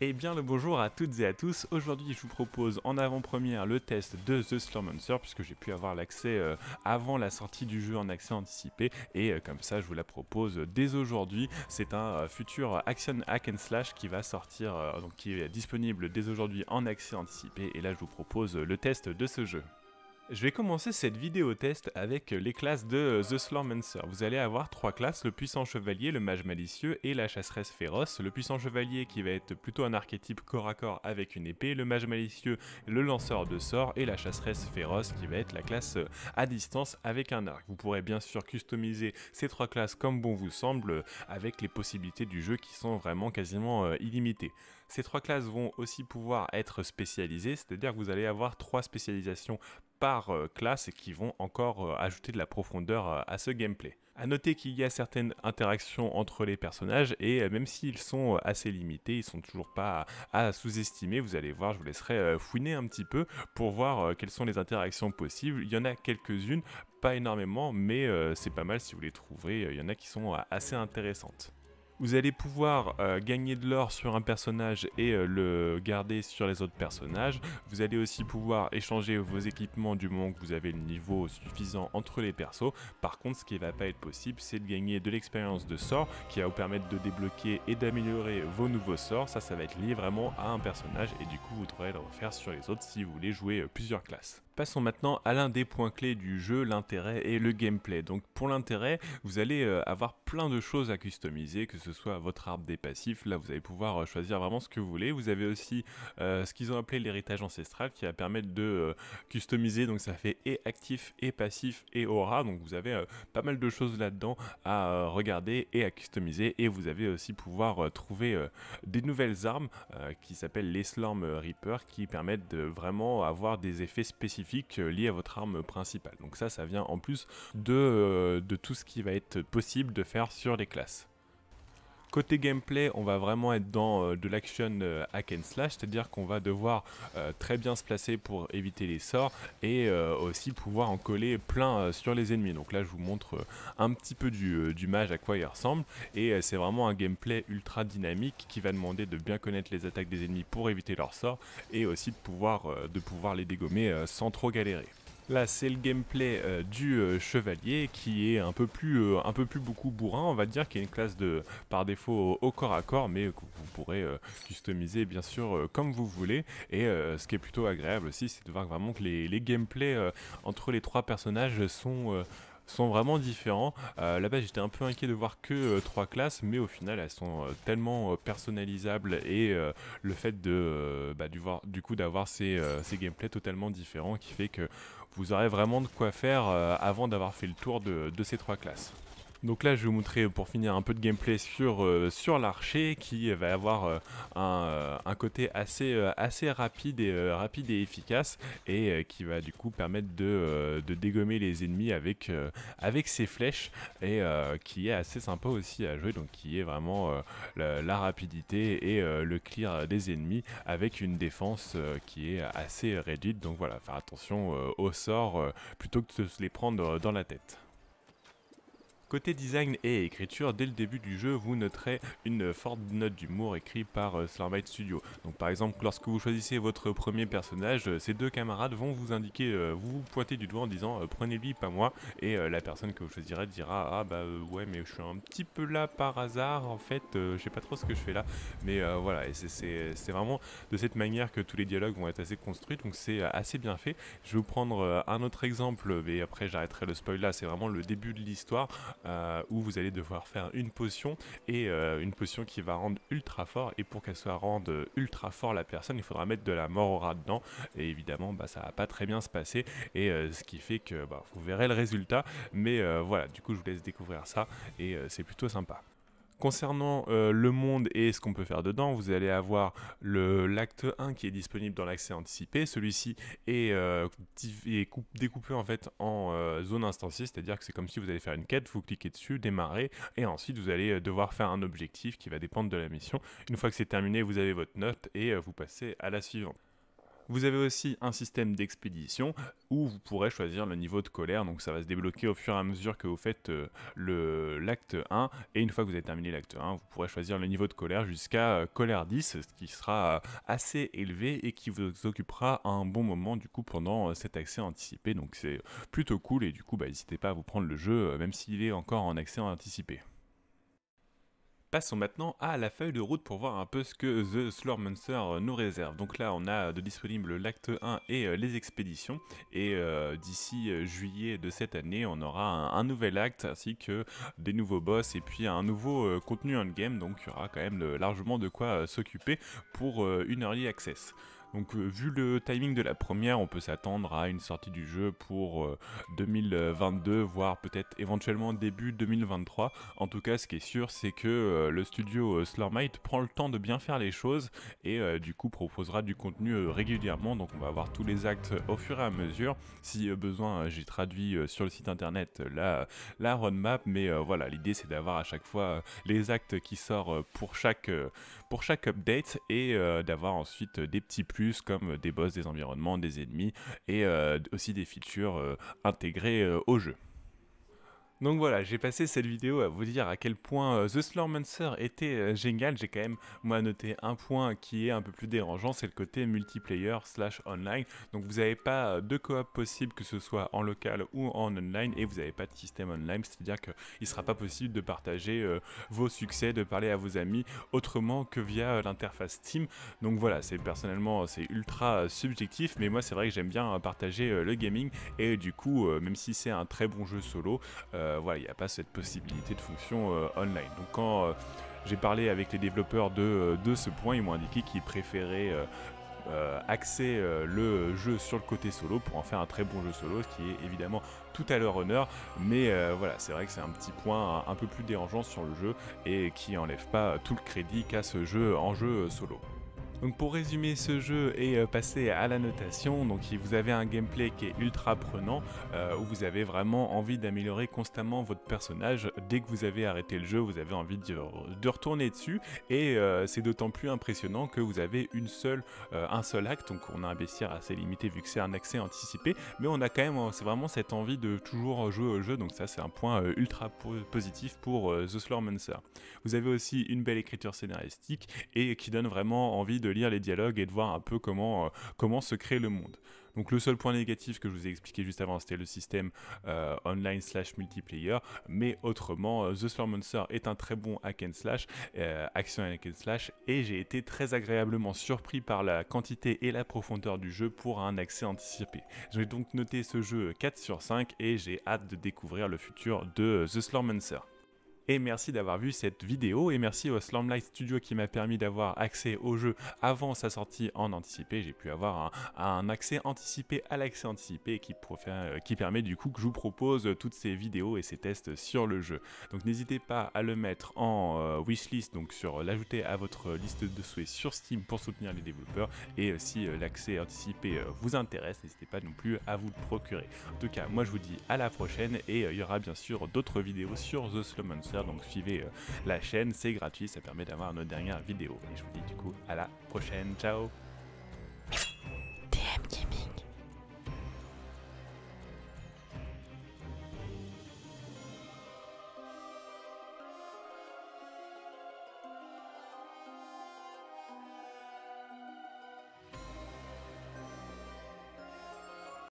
Et Eh bien le bonjour à toutes et à tous. Aujourd'hui je vous propose en avant-première le test de The Slur Monster puisque j'ai pu avoir l'accès euh, avant la sortie du jeu en accès anticipé et euh, comme ça je vous la propose dès aujourd'hui. C'est un euh, futur action hack and slash qui va sortir donc qui est disponible dès aujourd'hui en accès anticipé et là je vous propose le test de ce jeu. Je vais commencer cette vidéo test avec les classes de euh, The Slormancer. Vous allez avoir trois classes, le puissant chevalier, le mage malicieux et la chasseresse féroce. Le puissant chevalier qui va être plutôt un archétype corps à corps avec une épée, le mage malicieux, le lanceur de sorts et la chasseresse féroce qui va être la classe euh, à distance avec un arc. Vous pourrez bien sûr customiser ces trois classes comme bon vous semble euh, avec les possibilités du jeu qui sont vraiment quasiment illimitées. Ces trois classes vont aussi pouvoir être spécialisées, c'est-à-dire que vous allez avoir trois spécialisations par euh, classe et qui vont encore euh, ajouter de la profondeur euh, à ce gameplay. A noter qu'il y a certaines interactions entre les personnages et même s'ils sont assez limités, ils sont toujours pas à, sous-estimer. Vous allez voir, je vous laisserai fouiner un petit peu pour voir quelles sont les interactions possibles. Il y en a quelques-unes, pas énormément, mais c'est pas mal si vous les trouvez. Il y en a qui sont assez intéressantes. Vous allez pouvoir euh, gagner de l'or sur un personnage et euh, le garder sur les autres personnages. Vous allez aussi pouvoir échanger vos équipements du moment que vous avez le niveau suffisant entre les persos. Par contre, ce qui ne va pas être possible, c'est de gagner de l'expérience de sort qui va vous permettre de débloquer et d'améliorer vos nouveaux sorts. Ça, ça va être lié vraiment à un personnage et du coup, vous devrez le refaire sur les autres si vous voulez jouer euh, plusieurs classes. Passons maintenant à l'un des points clés du jeu, l'intérêt et le gameplay. Donc pour l'intérêt, vous allez euh, avoir plein de choses à customiser, que ce soit votre arbre des passifs, là vous allez pouvoir euh, choisir vraiment ce que vous voulez. Vous avez aussi euh, ce qu'ils ont appelé l'héritage ancestral qui va permettre de customiser, donc ça fait et actif et passif et aura, donc vous avez pas mal de choses là-dedans à regarder et à customiser et vous avez aussi pouvoir trouver des nouvelles armes qui s'appellent les Slorm Reaper qui permettent de vraiment avoir des effets spécifiques euh, lié à votre arme principale. Donc ça, ça vient en plus de euh, tout ce qui va être possible de faire sur les classes. Côté gameplay, on va vraiment être dans euh, de l'action euh, hack and slash, c'est-à-dire qu'on va devoir euh, très bien se placer pour éviter les sorts et aussi pouvoir en coller plein sur les ennemis. Donc là, je vous montre un petit peu du, mage à quoi il ressemble et c'est vraiment un gameplay ultra dynamique qui va demander de bien connaître les attaques des ennemis pour éviter leurs sorts et aussi de pouvoir les dégommer sans trop galérer. Là, c'est le gameplay euh, du euh, chevalier qui est un peu plus, euh, un peu plus beaucoup bourrin, on va dire, qui est une classe de par défaut au, corps à corps, mais que vous pourrez customiser bien sûr comme vous voulez. Et ce qui est plutôt agréable aussi, c'est de voir vraiment que les, les gameplays entre les trois personnages sont sont vraiment différents. Euh, là-bas, j'étais un peu inquiet de voir que euh, trois classes, mais au final, elles sont euh, tellement personnalisables et le fait bah, du, coup d'avoir ces, ces gameplays totalement différents qui fait que vous aurez vraiment de quoi faire avant d'avoir fait le tour de, de ces trois classes. Donc là, je vais vous montrer pour finir un peu de gameplay sur, euh, l'archer qui va avoir euh, euh, un, côté assez, rapide, et, rapide et efficace et qui va du coup permettre de, dégommer les ennemis avec, ses flèches et qui est assez sympa aussi à jouer. Donc qui est vraiment la, rapidité et le clear des ennemis avec une défense qui est assez réduite Donc voilà, faire attention au sort plutôt que de se les prendre dans la tête. Côté design et écriture, dès le début du jeu, vous noterez une forte note d'humour écrite par euh, Studio. Donc par exemple, lorsque vous choisissez votre premier personnage, euh, ces deux camarades vont vous indiquer, euh, vous vous pointez du doigt en disant euh, prenez-lui, pas moi, et la personne que vous choisirez dira ah bah ouais mais je suis un petit peu là par hasard en fait, je sais pas trop ce que je fais là, mais voilà, c'est vraiment de cette manière que tous les dialogues vont être assez construits, donc c'est assez bien fait. Je vais vous prendre un autre exemple, mais après j'arrêterai le spoil là, c'est vraiment le début de l'histoire. Euh, où vous allez devoir faire une potion et euh, une potion qui va rendre ultra fort et pour qu'elle soit rende ultra fort la personne il faudra mettre de la mort au rat dedans et évidemment bah, ça va pas très bien se passer et euh, ce qui fait que bah, vous verrez le résultat mais voilà du coup je vous laisse découvrir ça et c'est plutôt sympa. Concernant euh, le monde et ce qu'on peut faire dedans, vous allez avoir l'acte 1 qui est disponible dans l'accès anticipé. Celui-ci est, euh, découpé en fait en euh, zone instanciée, c'est-à-dire que c'est comme si vous allez faire une quête, vous cliquez dessus, démarrez et ensuite vous allez devoir faire un objectif qui va dépendre de la mission. Une fois que c'est terminé, vous avez votre note et vous passez à la suivante. Vous avez aussi un système d'expédition où vous pourrez choisir le niveau de colère, donc ça va se débloquer au fur et à mesure que vous faites euh, l'acte 1, et une fois que vous avez terminé l'acte 1, vous pourrez choisir le niveau de colère jusqu'à euh, colère 10, ce qui sera euh, assez élevé et qui vous occupera un bon moment du coup pendant cet accès anticipé, donc c'est plutôt cool, et du coup bah, n'hésitez pas à vous prendre le jeu, même s'il est encore en accès anticipé. Passons maintenant à la feuille de route pour voir un peu ce que The Slurmancer nous réserve. Donc là, on a de disponible l'acte 1 et euh, les expéditions. Et euh, d'ici euh, juillet de cette année, on aura un, nouvel acte ainsi que des nouveaux boss et puis un nouveau contenu endgame game Donc il y aura quand même largement de quoi s'occuper pour une early access. Donc euh, vu le timing de la première, on peut s'attendre à une sortie du jeu pour 2022, euh, voire peut-être éventuellement début 2023. En tout cas, ce qui est sûr, c'est que euh, le studio Slurmite prend le temps de bien faire les choses et du coup proposera du contenu régulièrement. Donc on va avoir tous les actes au fur et à mesure. Si besoin, j'ai traduit sur le site internet la, la roadmap, mais voilà, l'idée c'est d'avoir à chaque fois les actes qui sortent pour chaque, pour chaque update et d'avoir ensuite des petits plus comme euh, des boss, des environnements, des ennemis et euh, aussi des features euh, intégrées au jeu. Donc voilà, j'ai passé cette vidéo à vous dire à quel point euh, The Slurmancer était euh, génial. J'ai quand même, moi, noté un point qui est un peu plus dérangeant, c'est le côté multiplayer slash online. Donc vous n'avez pas euh, de coop possible, que ce soit en local ou en online, et vous n'avez pas de système online, c'est-à-dire qu'il ne sera pas possible de partager vos succès, de parler à vos amis autrement que via l'interface Steam. Donc voilà, c'est personnellement, c'est ultra subjectif, mais moi, c'est vrai que j'aime bien partager le gaming, et du coup, même si c'est un très bon jeu solo, euh, voilà, il n'y a pas cette possibilité de fonction euh, online. Donc quand euh, j'ai parlé avec les développeurs de, ce point, ils m'ont indiqué qu'ils préféraient axer le jeu sur le côté solo pour en faire un très bon jeu solo, ce qui est évidemment tout à leur honneur, mais voilà, c'est vrai que c'est un petit point un, peu plus dérangeant sur le jeu et qui enlève pas tout le crédit qu'a ce jeu en jeu solo. Donc pour résumer ce jeu et euh, passer à la notation, donc vous avez un gameplay qui est ultra prenant, euh, où vous avez vraiment envie d'améliorer constamment votre personnage. Dès que vous avez arrêté le jeu, vous avez envie de, retourner dessus, et euh, c'est d'autant plus impressionnant que vous avez une seule, un seul acte, donc on a un bestiaire assez limité vu que c'est un accès anticipé, mais on a quand même, c'est vraiment cette envie de toujours jouer au jeu, donc ça c'est un point ultra positif pour The Slormancer. Vous avez aussi une belle écriture scénaristique, et qui donne vraiment envie de de lire les dialogues et de voir un peu comment, euh, comment se crée le monde. Donc le seul point négatif que je vous ai expliqué juste avant, c'était le système euh, online slash multiplayer. Mais autrement, euh, The Slur est un très bon hack and slash, action slash, et j'ai été très agréablement surpris par la quantité et la profondeur du jeu pour un accès anticipé. J'ai donc noté ce jeu 4 sur 5 et j'ai hâte de découvrir le futur de The Slur et merci d'avoir vu cette vidéo et merci au Light Studio qui m'a permis d'avoir accès au jeu avant sa sortie en anticipé. J'ai pu avoir un, accès anticipé à l'accès anticipé euh, qui, permet du coup que je vous propose toutes ces vidéos et ces tests sur le jeu. Donc n'hésitez pas à le mettre en euh, wishlist, donc sur euh, l'ajouter à votre liste de souhaits sur Steam pour soutenir les développeurs. Et si l'accès anticipé vous intéresse, n'hésitez pas non plus à vous le procurer. En tout cas, moi je vous dis à la prochaine et il y aura bien sûr d'autres vidéos sur The Slow Monster donc suivez euh, la chaîne, c'est gratuit, ça permet d'avoir nos dernières vidéos. Et je vous dis du coup à la prochaine. Ciao